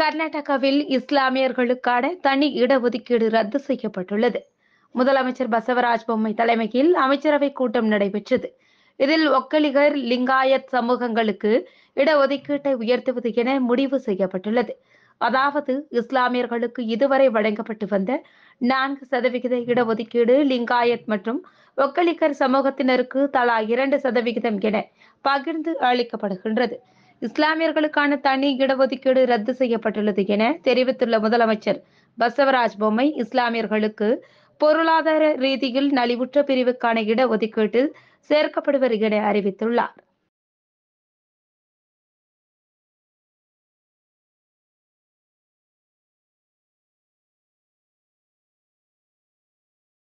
கர்நாடகாவில் இஸ்லாமியர்களுக்கான தனி இடஒதுக்கீடு ரத்து செய்யப்பட்டுள்ளது முதலமைச்சர் பசவராஜ் பொம்மை தலைமையில் அமைச்சரவை கூட்டம் நடைபெற்றது இதில் ஒக்கலிகர் லிங்காயத் சமூகங்களுக்கு இடஒதுக்கீட்டை உயர்த்துவது என முடிவு செய்யப்பட்டுள்ளது அதாவது இஸ்லாமியர்களுக்கு இதுவரை வழங்கப்பட்டு வந்த நான்கு சதவிகித இடஒதுக்கீடு லிங்காயத் மற்றும் ஒக்கலிகர் சமூகத்தினருக்கு தலா இரண்டு சதவிகிதம் என பகிர்ந்து அளிக்கப்படுகின்றது இஸ்லாமியர்களுக்கான தனி இடஒதுக்கீடு ரத்து செய்யப்பட்டுள்ளது என தெரிவித்துள்ள முதலமைச்சர் பசவராஜ் பொம்மை இஸ்லாமியர்களுக்கு பொருளாதார ரீதியில் நலிவுற்ற பிரிவுக்கான இடஒதுக்கீட்டில் சேர்க்கப்படுவர் என அறிவித்துள்ளார்